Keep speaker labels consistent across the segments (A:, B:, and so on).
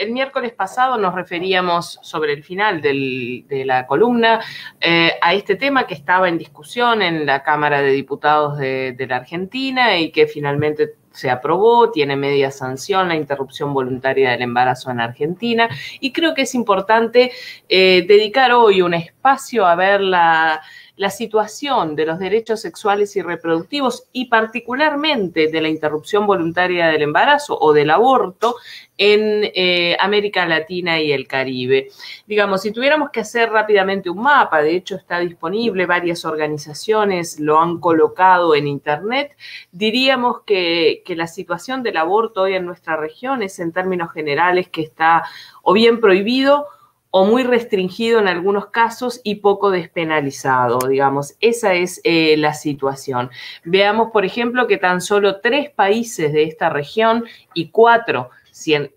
A: El miércoles pasado nos referíamos sobre el final de la columna eh, a este tema que estaba en discusión en la Cámara de Diputados de, la Argentina y que finalmente se aprobó, tiene media sanción la interrupción voluntaria del embarazo en Argentina y creo que es importante eh, dedicar hoy un espacio a ver la la situación de los derechos sexuales y reproductivos y particularmente de la interrupción voluntaria del embarazo o del aborto en eh, América Latina y el Caribe. Digamos, si tuviéramos que hacer rápidamente un mapa, de hecho está disponible, varias organizaciones lo han colocado en Internet, diríamos que, que la situación del aborto hoy en nuestra región es en términos generales que está o bien prohibido, o muy restringido en algunos casos y poco despenalizado, digamos. Esa es eh, la situación. Veamos, por ejemplo, que tan solo tres países de esta región y cuatro si eh,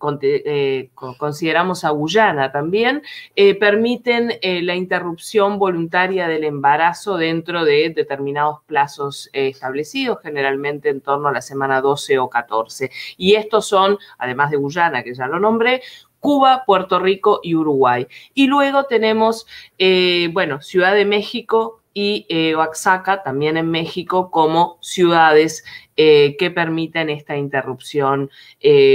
A: consideramos a Guyana también, eh, permiten la interrupción voluntaria del embarazo dentro de determinados plazos establecidos, generalmente en torno a la semana 12 o 14. Y estos son, además de Guyana, que ya lo nombré, Cuba, Puerto Rico y Uruguay. Y luego tenemos, eh, bueno, Ciudad de México y eh, Oaxaca, también en México, como ciudades eh, que permiten esta interrupción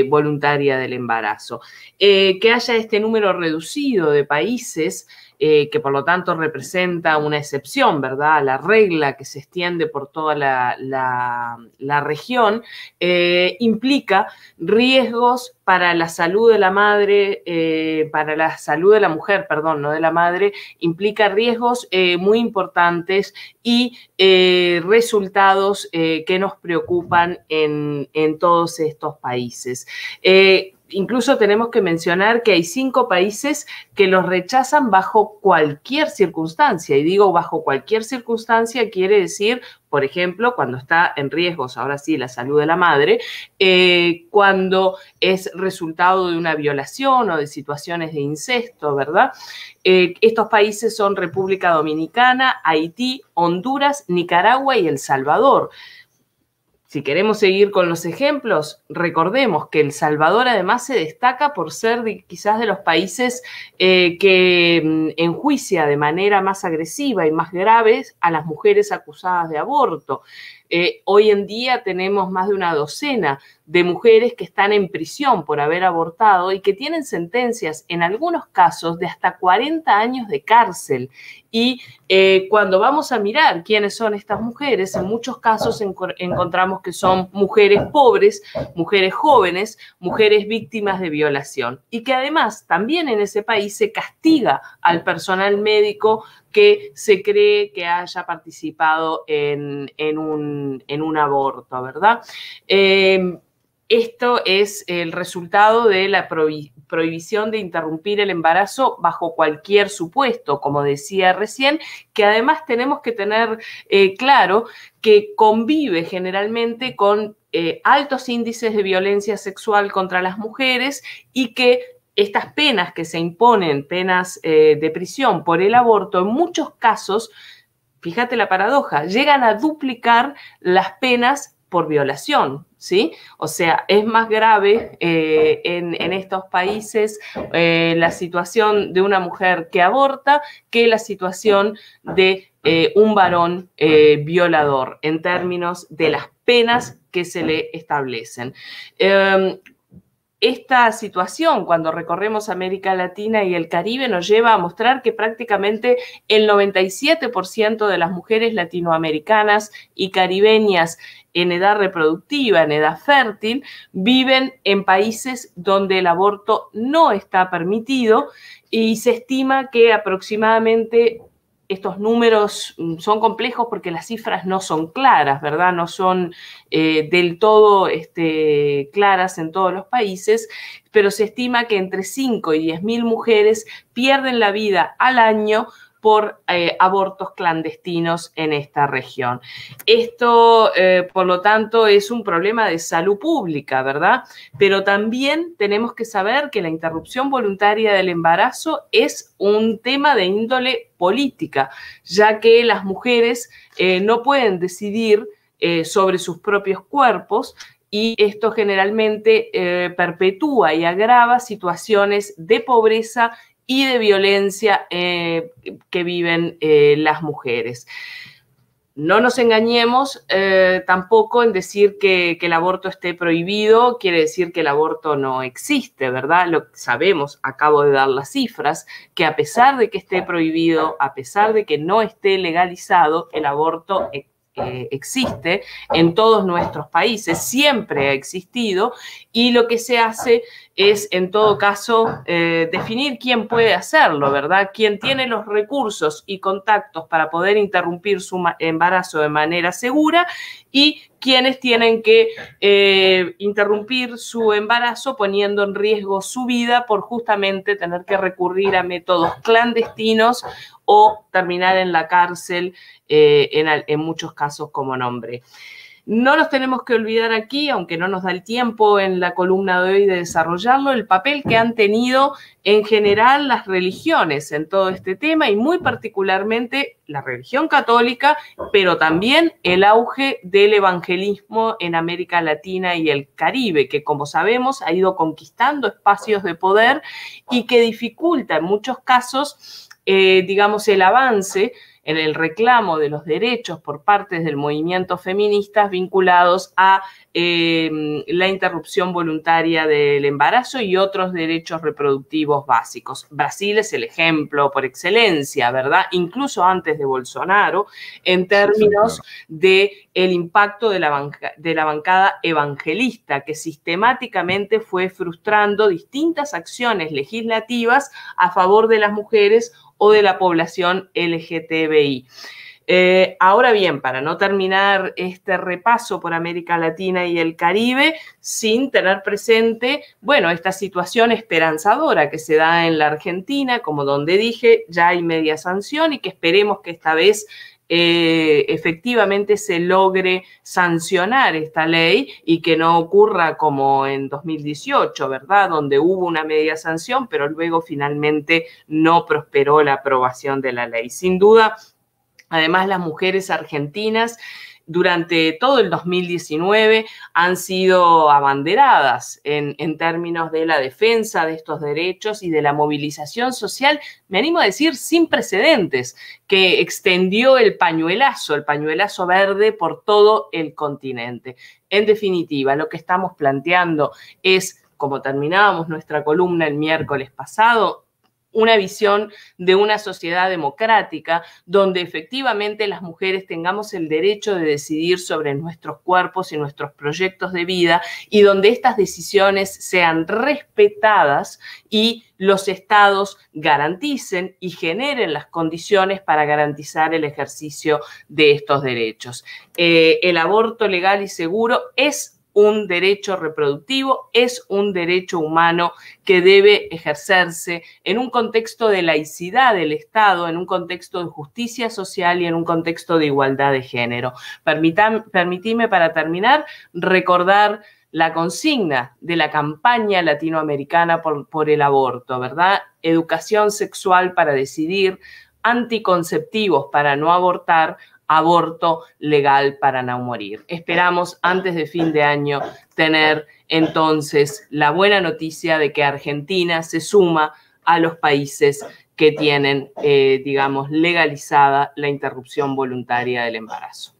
A: voluntaria del embarazo. que haya este número reducido de países eh, que por lo tanto representa una excepción, ¿verdad?, a la regla que se extiende por toda la, región, eh, implica riesgos para la salud de la madre, eh, para la salud de la mujer, perdón, no de la madre, implica riesgos muy importantes y resultados que nos preocupan en, todos estos países incluso tenemos que mencionar que hay cinco países que los rechazan bajo cualquier circunstancia. Y digo bajo cualquier circunstancia quiere decir, por ejemplo, cuando está en riesgos, ahora sí, la salud de la madre, eh, cuando es resultado de una violación o de situaciones de incesto, ¿verdad? Eh, estos países son República Dominicana, Haití, Honduras, Nicaragua y El Salvador. Si queremos seguir con los ejemplos, recordemos que El Salvador además se destaca por ser quizás de los países eh, que mm, enjuicia de manera más agresiva y más grave a las mujeres acusadas de aborto. Eh, hoy en día tenemos más de una docena de mujeres que están en prisión por haber abortado y que tienen sentencias, en algunos casos, de hasta 40 años de cárcel. Y eh, cuando vamos a mirar quiénes son estas mujeres, en muchos casos encontramos que son mujeres pobres, mujeres jóvenes, mujeres víctimas de violación. Y que además también en ese país se castiga al personal médico que se cree que haya participado en, un, aborto, ¿verdad? Em, esto es el resultado de la prohibición de interrumpir el embarazo bajo cualquier supuesto, como decía recién, que además tenemos que tener eh, claro que convive generalmente con eh, altos índices de violencia sexual contra las mujeres y que estas penas que se imponen, penas eh, de prisión por el aborto, en muchos casos, fíjate la paradoja, llegan a duplicar las penas por violación, ¿sí? O sea, es más grave eh, en, estos países eh, la situación de una mujer que aborta que la situación de un varón violador en términos de las penas que se le establecen. Em, esta situación cuando recorremos América Latina y el Caribe nos lleva a mostrar que prácticamente el 97% de las mujeres latinoamericanas y caribeñas en edad reproductiva, en edad fértil, viven en países donde el aborto no está permitido y se estima que aproximadamente estos números mm, son complejos porque las cifras no son claras, ¿verdad? No son eh, del todo este, claras en todos los países, pero se estima que entre 5 y 10 mil mujeres pierden la vida al año por eh, abortos clandestinos en esta región. Esto, eh, por lo tanto, es un problema de salud pública, ¿verdad? Pero también tenemos que saber que la interrupción voluntaria del embarazo es un tema de índole política, ya que las mujeres eh, no pueden decidir sobre sus propios cuerpos y esto generalmente perpetúa y agrava situaciones de pobreza y de violencia eh, que viven eh, las mujeres. No nos engañemos eh, tampoco en decir que, el aborto esté prohibido, quiere decir que el aborto no existe, ¿verdad? Lo sabemos, acabo de dar las cifras, que a pesar de que esté prohibido, a pesar de que no esté legalizado, el aborto existe existe en todos nuestros países, siempre ha existido, y lo que se hace es en todo ah. caso ah. Eh, definir quién puede ah. hacerlo, ¿verdad? Quién tiene los recursos y contactos para poder interrumpir su embarazo de manera segura y quienes tienen que eh, interrumpir su embarazo poniendo en riesgo su vida por justamente tener que recurrir a métodos clandestinos o terminar en la cárcel eh, en, en muchos casos como nombre. No nos tenemos que olvidar aquí, aunque no nos da el tiempo en la columna de hoy de desarrollarlo, el papel que han tenido en general las religiones en todo este tema y muy particularmente la religión católica, pero también el auge del evangelismo en América Latina y el Caribe, que como sabemos ha ido conquistando espacios de poder y que dificulta en muchos casos, eh, digamos, el avance en el reclamo de los derechos por parte del movimiento feminista vinculados a eh, la interrupción voluntaria del embarazo y otros derechos reproductivos básicos. Brasil es el ejemplo por excelencia, ¿verdad? Incluso antes de Bolsonaro, en términos del de el impacto de la, de la bancada evangelista, que sistemáticamente fue frustrando distintas acciones legislativas a favor de las mujeres o de la población LGTBI. Eh, ahora bien, para no terminar este repaso por América Latina y el Caribe sin tener presente, bueno, esta situación esperanzadora que se da en la Argentina, como donde dije, ya hay media sanción y que esperemos que esta vez eh, efectivamente se logre sancionar esta ley y que no ocurra como en 2018, ¿verdad? Donde hubo una media sanción, pero luego finalmente no prosperó la aprobación de la ley. Sin duda, además las mujeres argentinas durante todo el 2019 han sido abanderadas en, términos de la defensa de estos derechos y de la movilización social, me animo a decir, sin precedentes, que extendió el pañuelazo, el pañuelazo verde por todo el continente. En definitiva, lo que estamos planteando es, como terminábamos nuestra columna el miércoles pasado, una visión de una sociedad democrática donde efectivamente las mujeres tengamos el derecho de decidir sobre nuestros cuerpos y nuestros proyectos de vida y donde estas decisiones sean respetadas y los estados garanticen y generen las condiciones para garantizar el ejercicio de estos derechos. Eh, el aborto legal y seguro es un derecho reproductivo, es un derecho humano que debe ejercerse en un contexto de laicidad del Estado, en un contexto de justicia social y en un contexto de igualdad de género. Permitan, permitime para terminar recordar la consigna de la campaña latinoamericana por, por el aborto, ¿verdad? Educación sexual para decidir, anticonceptivos para no abortar, aborto legal para no morir. Esperamos antes de fin de año tener entonces la buena noticia de que Argentina se suma a los países que tienen, eh, digamos, legalizada la interrupción voluntaria del embarazo.